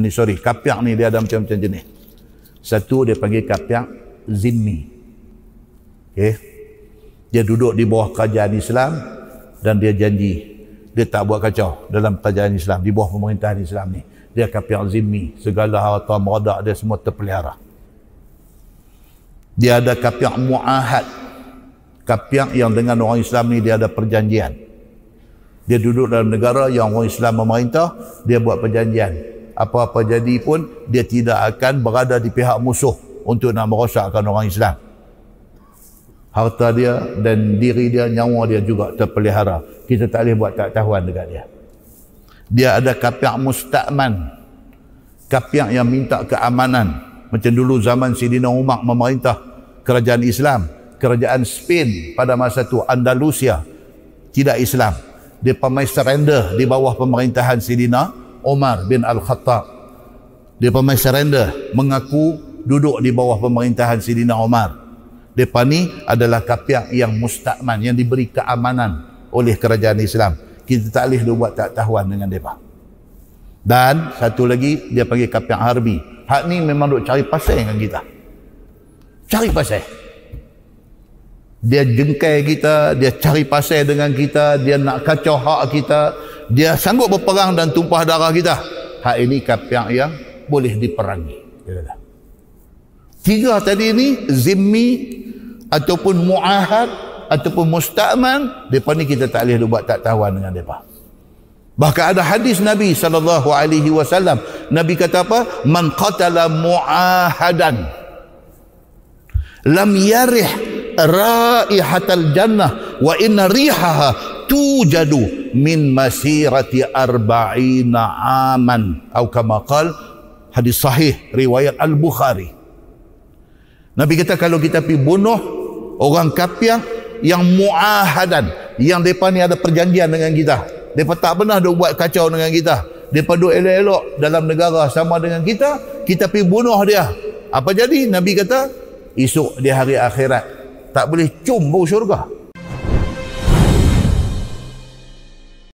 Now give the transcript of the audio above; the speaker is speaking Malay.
ni sorry kapiak ni dia ada macam-macam jenis satu dia panggil kapiak zimmi okay. dia duduk di bawah kerajaan Islam dan dia janji dia tak buat kacau dalam kerajaan Islam di bawah pemerintahan Islam ni dia kapiak zimmi segala harta meradak dia semua terpelihara dia ada kapiak mu'ahad kapiak yang dengan orang Islam ni dia ada perjanjian dia duduk dalam negara yang orang Islam memerintah dia buat perjanjian apa-apa jadi pun dia tidak akan berada di pihak musuh untuk nak merosakkan orang Islam harta dia dan diri dia nyawa dia juga terpelihara kita tak boleh buat tak tahuan dekat dia dia ada kapiak musta'man kapiak yang minta keamanan macam dulu zaman Sidina Umar memerintah kerajaan Islam kerajaan Spain pada masa itu Andalusia tidak Islam dia pemain surrender di bawah pemerintahan Sidina si Omar bin Al-Khattab. Dia pun surrender, mengaku duduk di bawah pemerintahan Sidina Omar. Depan ni adalah kapiak yang mustakman, yang diberi keamanan oleh kerajaan Islam. Kita tak boleh buat tak tahuan dengan mereka. Dan satu lagi, dia panggil kapiak Harbi. Hak ni memang duk cari pasal dengan kita. Cari pasal. Dia jengkai kita, dia cari pasal dengan kita, dia nak kacau hak kita, dia sanggup berperang dan tumpah darah kita. Hak ini kapiak yang boleh diperangi. Tiga tadi ini zimmi ataupun mu'ahad ataupun musta'man depa ni kita tak boleh buat tak tawan dengan depa. Bahkan ada hadis Nabi saw. Nabi kata apa? Man qatala mu'ahadan lam yarih raihatal jannah wa inna rihaha tujadu min masirati arba'ina aman atau kama qal hadis sahih riwayat al-Bukhari Nabi kata kalau kita pi bunuh orang kafir yang, muahadan yang depa ni ada perjanjian dengan kita depa tak pernah dok buat kacau dengan kita depa dok elok-elok dalam negara sama dengan kita kita pi bunuh dia apa jadi Nabi kata esok di hari akhirat tak boleh cium bau syurga